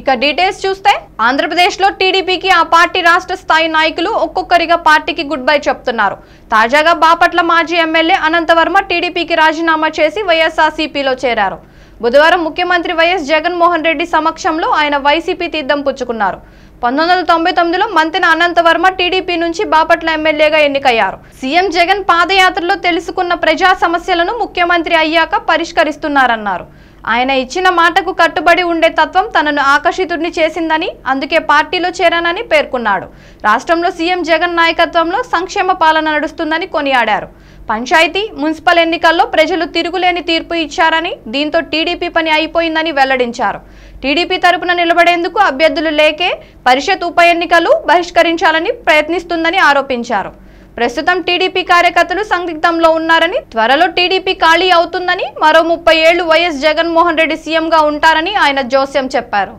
ఇక డీటెయిల్స్ చూస్తే ఆంధ్రప్రదేశ్లో టీడీపీకి ఆ పార్టీ రాష్ట్ర స్థాయి నాయకులు ఒక్కొక్కరిగా పార్టీకి గుడ్ బై చెప్తున్నారు తాజాగా బాపట్ల మాజీ ఎమ్మెల్యే అనంతవర్మ టీడీపీకి రాజీనామా చేసి వైఎస్ఆర్సీపీలో చేరారు బుధవారం ముఖ్యమంత్రి వైఎస్ జగన్మోహన్ రెడ్డి సమక్షంలో ఆయన వైసీపీ తీర్థం పుచ్చుకున్నారు పంతొమ్మిది వందల తొంభై తొమ్మిదిలో మంతిన అనంతవర్మ టీడీపీ నుంచి బాపట్ల ఎమ్మెల్యేగా ఎన్నికయ్యారు సీఎం జగన్ పాదయాత్రలో తెలుసుకున్న ప్రజా సమస్యలను ముఖ్యమంత్రి అయ్యాక పరిష్కరిస్తున్నారన్నారు ఆయన ఇచ్చిన మాటకు కట్టుబడి ఉండే తత్వం తనను ఆకర్షితుడిని చేసిందని అందుకే పార్టీలో చేరానని పేర్కొన్నాడు రాష్ట్రంలో సీఎం జగన్ నాయకత్వంలో సంక్షేమ పాలన నడుస్తుందని కొనియాడారు పంచాయతీ మున్సిపల్ ఎన్నికల్లో ప్రజలు తిరుగులేని తీర్పు ఇచ్చారని దీంతో టీడీపీ పని అయిపోయిందని వెల్లడించారు టీడీపీ తరపున నిలబడేందుకు అభ్యర్థులు లేకే పరిషత్ ఉప ఎన్నికలు బహిష్కరించాలని ప్రయత్నిస్తుందని ఆరోపించారు ప్రస్తుతం టీడీపీ కార్యకర్తలు సందిగ్ధంలో ఉన్నారని త్వరలో టీడీపీ ఖాళీ అవుతుందని మరో ముప్పై ఏళ్లు వైఎస్ జగన్మోహన్ రెడ్డి సీఎంగా ఉంటారని ఆయన జోస్యం చెప్పారు